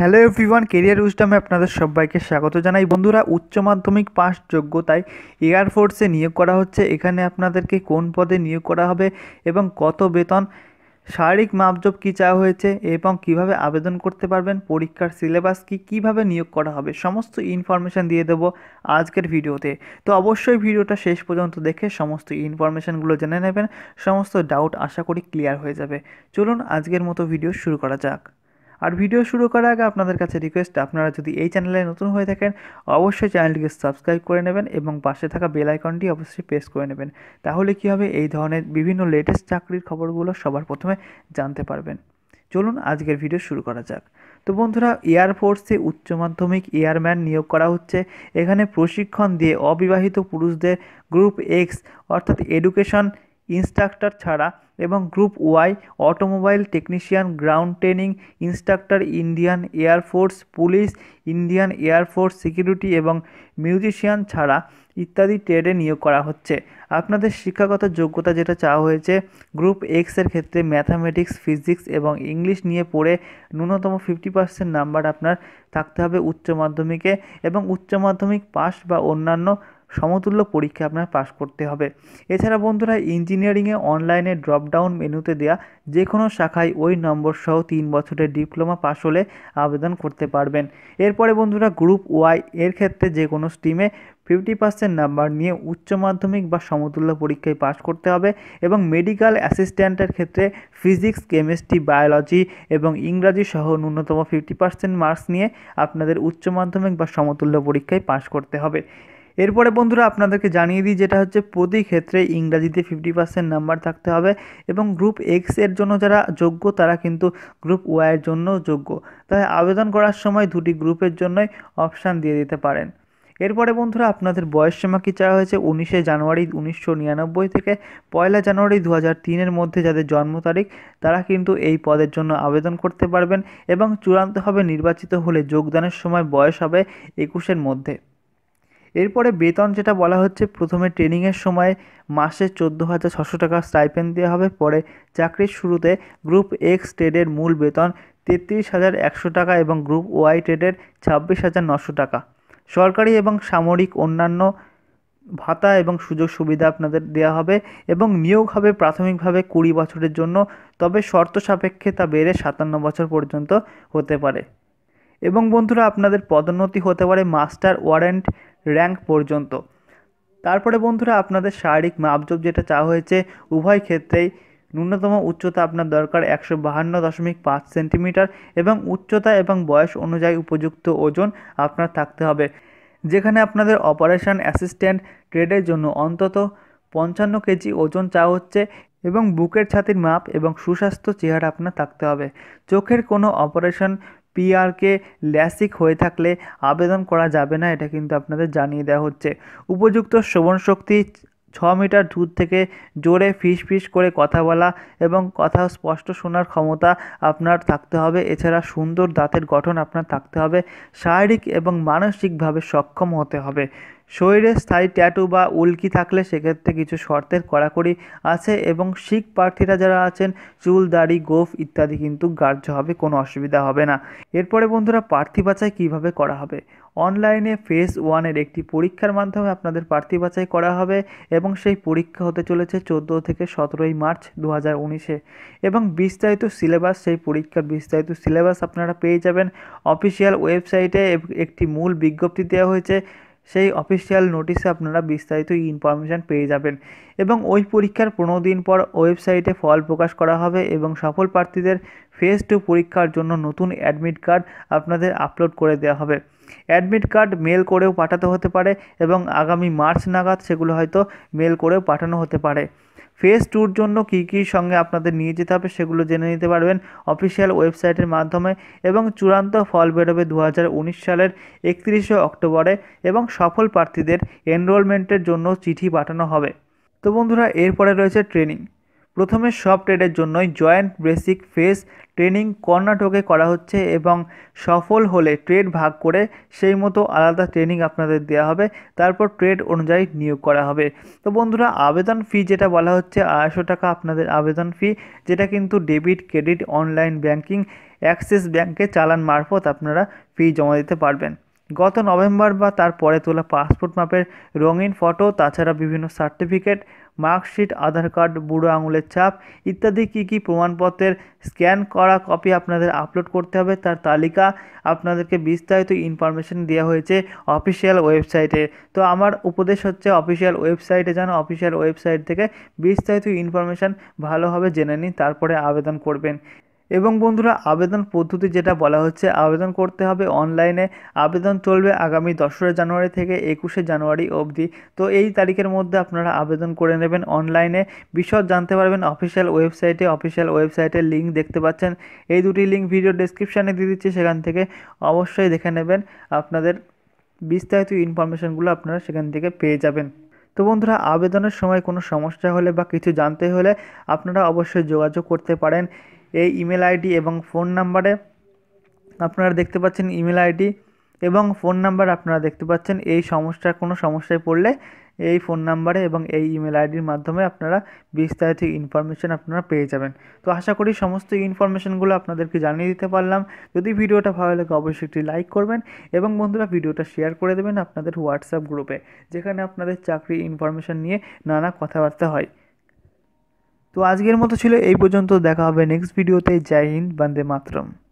hello everyone career উইস্টামে আপনাদের সবাইকে স্বাগত জানাই বন্ধুরা উচ্চ মাধ্যমিক পাস যোগ্যতায় এয়ারফোর্সে নিয়োগ করা হচ্ছে এখানে আপনাদেরকে কোন পদে নিয়োগ করা হবে এবং কত বেতন শারীরিক মাপজব কী চাওয়া হয়েছে এবং কিভাবে আবেদন করতে পারবেন পরীক্ষার সিলেবাস কি কিভাবে নিয়োগ করা হবে সমস্ত ইনফরমেশান দিয়ে দেব আজকের ভিডিওতে তো অবশ্যই ভিডিওটা শেষ পর্যন্ত দেখে সমস্ত ইনফরমেশানগুলো জেনে নেবেন সমস্ত ডাউট আশা করি ক্লিয়ার হয়ে যাবে চলুন আজকের মতো ভিডিও শুরু করা যাক আর ভিডিও শুরু করার আগে আপনাদের কাছে রিকোয়েস্ট আপনারা যদি এই চ্যানেলে নতুন হয়ে থাকেন অবশ্যই চ্যানেলটিকে সাবস্ক্রাইব করে নেবেন এবং পাশে থাকা বেল আইকনটি অবশ্যই প্রেস করে নেবেন তাহলে কি হবে এই ধরনের বিভিন্ন লেটেস্ট চাকরির খবরগুলো সবার প্রথমে জানতে পারবেন চলুন আজকের ভিডিও শুরু করা যাক তো বন্ধুরা এয়ারফোর্সে উচ্চ মাধ্যমিক এয়ারম্যান নিয়োগ করা হচ্ছে এখানে প্রশিক্ষণ দিয়ে অবিবাহিত পুরুষদের গ্রুপ এক্স অর্থাৎ এডুকেশন ইনস্ট্রাক্টর ছাড়া এবং group Y automobile technician ground training instructor Indian air force police Indian air force security এবং মিউজিশিয়ান ছাড়া ইত্যাদি ট্রেডে নিয়োগ করা হচ্ছে আপনাদের শিক্ষাগত যোগ্যতা যেটা চাওয়া হয়েছে গ্রুপ এক্সের ক্ষেত্রে ম্যাথামেটিক্স ফিজিক্স এবং ইংলিশ নিয়ে পড়ে ন্যূনতম ফিফটি পার্সেন্ট নাম্বার আপনার থাকতে হবে উচ্চ মাধ্যমিকে এবং উচ্চ মাধ্যমিক পাস বা অন্যান্য সমতুল্য পরীক্ষা আপনার পাশ করতে হবে এছাড়া বন্ধুরা ইঞ্জিনিয়ারিংয়ে অনলাইনে ড্রপডাউন মেনুতে দেওয়া যে কোনো শাখায় ওই নম্বর সহ তিন বছরের ডিপ্লোমা পাশ হলে আবেদন করতে পারবেন এরপরে বন্ধুরা গ্রুপ ওয়াই এর ক্ষেত্রে যে কোনো স্ট্রিমে ফিফটি পার্সেন্ট নাম্বার নিয়ে উচ্চ মাধ্যমিক বা সমতুল্য পরীক্ষায় পাশ করতে হবে এবং মেডিকেল অ্যাসিস্ট্যান্টের ক্ষেত্রে ফিজিক্স কেমিস্ট্রি বায়োলজি এবং ইংরাজি সহ ন্যূনতম ফিফটি পার্সেন্ট মার্কস নিয়ে আপনাদের উচ্চ মাধ্যমিক বা সমতুল্য পরীক্ষায় পাশ করতে হবে এরপরে বন্ধুরা আপনাদেরকে জানিয়ে দিই যেটা হচ্ছে প্রতি ক্ষেত্রে ইংরাজিতে ফিফটি পার্সেন্ট নাম্বার থাকতে হবে এবং গ্রুপ এক্স এর জন্য যারা যোগ্য তারা কিন্তু গ্রুপ ওয়াইয়ের জন্য যোগ্য তাই আবেদন করার সময় দুটি গ্রুপের জন্যই অপশান দিয়ে দিতে পারেন এরপরে বন্ধুরা আপনাদের বয়সসীমা কি চাওয়া হয়েছে উনিশে জানুয়ারি উনিশশো নিরানব্বই থেকে পয়লা জানুয়ারি দু হাজার তিনের মধ্যে যাদের জন্ম তারিখ তারা কিন্তু এই পদের জন্য আবেদন করতে পারবেন এবং চূড়ান্তভাবে নির্বাচিত হলে যোগদানের সময় বয়স হবে একুশের মধ্যে এরপরে বেতন যেটা বলা হচ্ছে প্রথমে ট্রেনিংয়ের সময় মাসে চোদ্দো হাজার ছশো টাকা স্টাইপেন্ড দেওয়া হবে পরে চাকরির শুরুতে গ্রুপ এক্স ট্রেডের মূল বেতন তেত্রিশ হাজার একশো টাকা এবং গ্রুপ ওয়াই ট্রেডের ছাব্বিশ হাজার নশো টাকা সরকারি এবং সামরিক অন্যান্য ভাতা এবং সুযোগ সুবিধা আপনাদের দেওয়া হবে এবং নিয়োগ হবে প্রাথমিকভাবে কুড়ি বছরের জন্য তবে শর্ত সাপেক্ষে তা বেড়ে সাতান্ন বছর পর্যন্ত হতে পারে এবং বন্ধুরা আপনাদের পদোন্নতি হতে পারে মাস্টার ওয়ারেন্ট র্যাঙ্ক পর্যন্ত তারপরে বন্ধুরা আপনাদের শারীরিক মাপজোপ যেটা চাওয়া হয়েছে উভয় ক্ষেত্রেই ন্যূনতম উচ্চতা আপনার দরকার একশো বাহান্ন দশমিক পাঁচ সেন্টিমিটার এবং উচ্চতা এবং বয়স অনুযায়ী উপযুক্ত ওজন আপনার থাকতে হবে যেখানে আপনাদের অপারেশন অ্যাসিস্ট্যান্ট ট্রেডের জন্য অন্তত পঞ্চান্ন কেজি ওজন চাওয়া হচ্ছে এবং বুকের ছাতির মাপ এবং সুস্বাস্থ্য চেহারা আপনার থাকতে হবে চোখের কোনো অপারেশন পিআরকে ল্যাসিক হয়ে থাকলে আবেদন করা যাবে না এটা কিন্তু আপনাদের জানিয়ে দেওয়া হচ্ছে উপযুক্ত শ্রবণ শক্তি ছ মিটার দূর থেকে জোরে ফিস ফিস করে কথা বলা এবং কথা স্পষ্ট শোনার ক্ষমতা আপনার থাকতে হবে এছাড়া সুন্দর দাঁতের গঠন আপনার থাকতে হবে শারীরিক এবং মানসিকভাবে সক্ষম হতে হবে শরীরে স্থায়ী ট্যাটু বা উল্কি থাকলে সেক্ষেত্রে কিছু শর্তের কড়াকড়ি আছে এবং শিখ প্রার্থীরা যারা আছেন চুল দাড়ি গোফ ইত্যাদি কিন্তু গ্রাহ্য হবে কোনো অসুবিধা হবে না এরপরে বন্ধুরা প্রার্থী বাছাই কীভাবে করা হবে অনলাইনে ফেস ওয়ানের একটি পরীক্ষার মাধ্যমে আপনাদের প্রার্থী বাছাই করা হবে এবং সেই পরীক্ষা হতে চলেছে চোদ্দো থেকে সতেরোই মার্চ দু হাজার উনিশে এবং বিস্তারিত সিলেবাস সেই পরীক্ষার বিস্তারিত সিলেবাস আপনারা পেয়ে যাবেন অফিসিয়াল ওয়েবসাইটে একটি মূল বিজ্ঞপ্তি দেওয়া হয়েছে সেই অফিসিয়াল নোটিশে আপনারা বিস্তারিত ইনফরমেশান পেয়ে যাবেন এবং ওই পরীক্ষার পনেরো দিন পর ওয়েবসাইটে ফল প্রকাশ করা হবে এবং সফল প্রার্থীদের ফেজ টু পরীক্ষার জন্য নতুন অ্যাডমিট কার্ড আপনাদের আপলোড করে দেওয়া হবে অ্যাডমিট কার্ড মেল করেও পাঠাতে হতে পারে এবং আগামী মার্চ নাগাদ সেগুলো হয়তো মেল করেও পাঠানো হতে পারে ফেস টুর জন্য কী কী সঙ্গে আপনাদের নিয়ে যেতে হবে সেগুলো জেনে নিতে পারবেন অফিসিয়াল ওয়েবসাইটের মাধ্যমে এবং চূড়ান্ত ফল বেরোবে দু সালের একত্রিশে অক্টোবরে এবং সফল প্রার্থীদের এনরোলমেন্টের জন্য চিঠি পাঠানো হবে তো বন্ধুরা এরপরে রয়েছে ট্রেনিং প্রথমে সব ট্রেডের জন্যই জয়েন্ট বেসিক ফেস ট্রেনিং কর্ণাটকে করা হচ্ছে এবং সফল হলে ট্রেড ভাগ করে সেই মতো আলাদা ট্রেনিং আপনাদের দেওয়া হবে তারপর ট্রেড অনুযায়ী নিয়োগ করা হবে তো বন্ধুরা আবেদন ফি যেটা বলা হচ্ছে আড়াইশো টাকা আপনাদের আবেদন ফি যেটা কিন্তু debit credit online banking Axis ব্যাংকে চালান মারফত আপনারা ফি জমা দিতে পারবেন গত নভেম্বর বা তারপরে তোলা পাসপোর্ট মাপের রঙিন ফটো তাছাড়া বিভিন্ন সার্টিফিকেট মার্কশিট আধার কার্ড বুড়ো আঙুলের ছাপ ইত্যাদি কি কি প্রমাণপত্রের স্ক্যান করা কপি আপনাদের আপলোড করতে হবে তার তালিকা আপনাদেরকে বিস্তারিত ইনফরমেশান দেওয়া হয়েছে অফিসিয়াল ওয়েবসাইটে তো আমার উপদেশ হচ্ছে অফিসিয়াল ওয়েবসাইটে যেন অফিসিয়াল ওয়েবসাইট থেকে বিস্তারিত ইনফরমেশান ভালোভাবে জেনে নিন তারপরে আবেদন করবেন এবং বন্ধুরা আবেদন পদ্ধতি যেটা বলা হচ্ছে আবেদন করতে হবে অনলাইনে আবেদন চলবে আগামী দোসরা জানুয়ারি থেকে একুশে জানুয়ারি অবধি তো এই তারিখের মধ্যে আপনারা আবেদন করে নেবেন অনলাইনে বিশদ জানতে পারবেন অফিসিয়াল ওয়েবসাইটে অফিসিয়াল ওয়েবসাইটের লিঙ্ক দেখতে পাচ্ছেন এই দুটি লিঙ্ক ভিডিও ডিসক্রিপশানে দিয়ে দিচ্ছি সেখান থেকে অবশ্যই দেখে নেবেন আপনাদের বিস্তারিত ইনফরমেশানগুলো আপনারা সেখান থেকে পেয়ে যাবেন তো বন্ধুরা আবেদনের সময় কোনো সমস্যা হলে বা কিছু জানতে হলে আপনারা অবশ্যই যোগাযোগ করতে পারেন এই ইমেল আইডি এবং ফোন নাম্বারে আপনারা দেখতে পাচ্ছেন ইমেল আইডি এবং ফোন নাম্বার আপনারা দেখতে পাচ্ছেন এই সমস্যা কোনো সমস্যায় পড়লে এই ফোন নাম্বারে এবং এই ইমেল আইডির মাধ্যমে আপনারা বিস্তারিত ইনফরমেশান আপনারা পেয়ে যাবেন তো আশা করি সমস্ত ইনফরমেশানগুলো আপনাদেরকে জানিয়ে দিতে পারলাম যদি ভিডিওটা ভালো লাগে অবশ্যই একটি লাইক করবেন এবং বন্ধুরা ভিডিওটা শেয়ার করে দেবেন আপনাদের হোয়াটসঅ্যাপ গ্রুপে যেখানে আপনাদের চাকরি ইনফরমেশান নিয়ে নানা কথাবার্তা হয় তো আজকের মতো ছিল এই পর্যন্ত দেখা হবে নেক্সট ভিডিওতে জয় হিন্দ বন্দে মাতরম